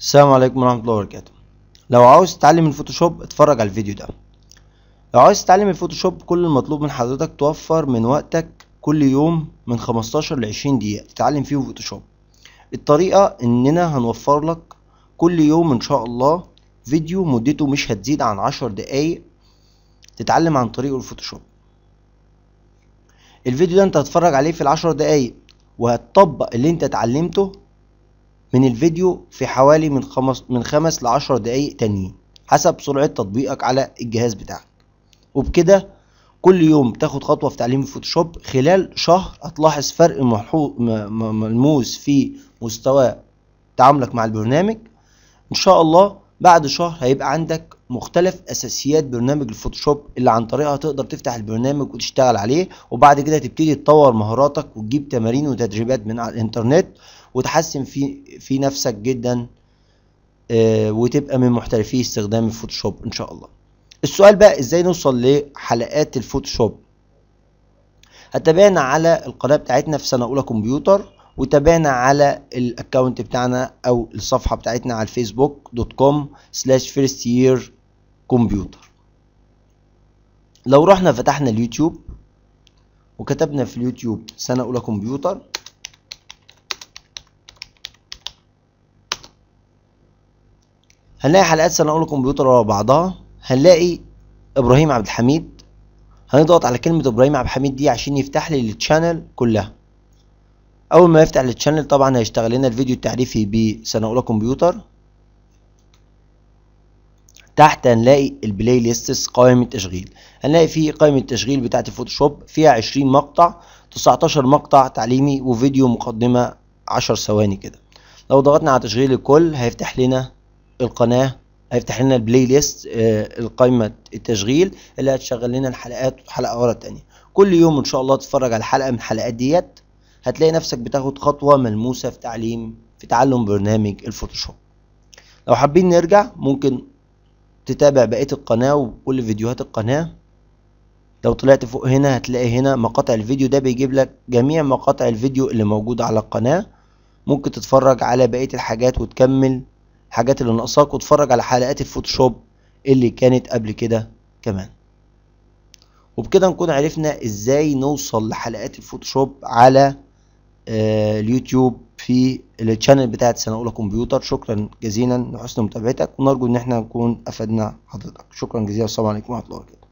السلام عليكم ورحمة الله وبركاته لو عاوز تتعلم الفوتوشوب اتفرج على الفيديو ده لو عاوز تتعلم الفوتوشوب كل المطلوب من حضرتك توفر من وقتك كل يوم من 15 ل 20 دقيقة تتعلم فيهم فوتوشوب الطريقة اننا هنوفر لك كل يوم ان شاء الله فيديو مدته مش هتزيد عن 10 دقايق تتعلم عن طريق الفوتوشوب الفيديو ده انت هتتفرج عليه في العشر دقايق وهتطبق اللي انت اتعلمته من الفيديو في حوالي من خمس من خمس لعشر دقايق تانيين حسب سرعة تطبيقك على الجهاز بتاعك وبكده كل يوم تاخد خطوة في تعليم الفوتوشوب خلال شهر هتلاحظ فرق ملموس في مستوى تعاملك مع البرنامج ان شاء الله بعد شهر هيبقى عندك مختلف اساسيات برنامج الفوتوشوب اللي عن طريقها تقدر تفتح البرنامج وتشتغل عليه وبعد كده تبتدي تطور مهاراتك وتجيب تمارين وتدريبات من على الانترنت وتحسن في في نفسك جدا آه، وتبقى من محترفي استخدام الفوتوشوب ان شاء الله السؤال بقى ازاي نوصل لحلقات الفوتوشوب هتابعنا على القناه بتاعتنا في سنه اولى كمبيوتر وتابعنا على الاكونت بتاعنا او الصفحه بتاعتنا على الفيسبوك دوت كوم سلاش فيرست يير كمبيوتر لو رحنا فتحنا اليوتيوب وكتبنا في اليوتيوب سنة أولى كمبيوتر هنلاقي حلقات سنة أولى كمبيوتر ورا بعضها هنلاقي إبراهيم عبد الحميد هنضغط على كلمة إبراهيم عبد الحميد دي عشان يفتح لي التشانل كلها أول ما يفتح التشانل طبعا هيشتغل لنا الفيديو التعريفي بسنة أولى كمبيوتر تحت هنلاقي البلاي ليستس قائمة تشغيل هنلاقي فيه قائمة التشغيل بتاعة الفوتوشوب فيها 20 مقطع 19 مقطع تعليمي وفيديو مقدمة 10 ثواني كده لو ضغطنا على تشغيل الكل هيفتح لنا القناة هيفتح لنا البلاي ليست آه القائمة التشغيل اللي هتشغل لنا الحلقات حلقة ورا التانية كل يوم ان شاء الله تتفرج على حلقة من الحلقات ديت هتلاقي نفسك بتاخد خطوة ملموسة في تعليم في تعلم برنامج الفوتوشوب لو حابين نرجع ممكن تتابع بقية القناة وكل فيديوهات القناة لو طلعت فوق هنا هتلاقي هنا مقاطع الفيديو ده بيجيب لك جميع مقاطع الفيديو اللي موجودة على القناة ممكن تتفرج على بقية الحاجات وتكمل حاجات اللي ناقصاك وتتفرج على حلقات الفوتوشوب اللي كانت قبل كده كمان وبكده نكون عرفنا ازاي نوصل لحلقات الفوتوشوب على آه، اليوتيوب في الشانل بتاعت سنه اولى كمبيوتر شكرا جزيلا لحسن متابعتك ونرجو ان احنا نكون افدنا حضرتك شكرا جزيلا والسلام عليكم ورحمه الله وبركاته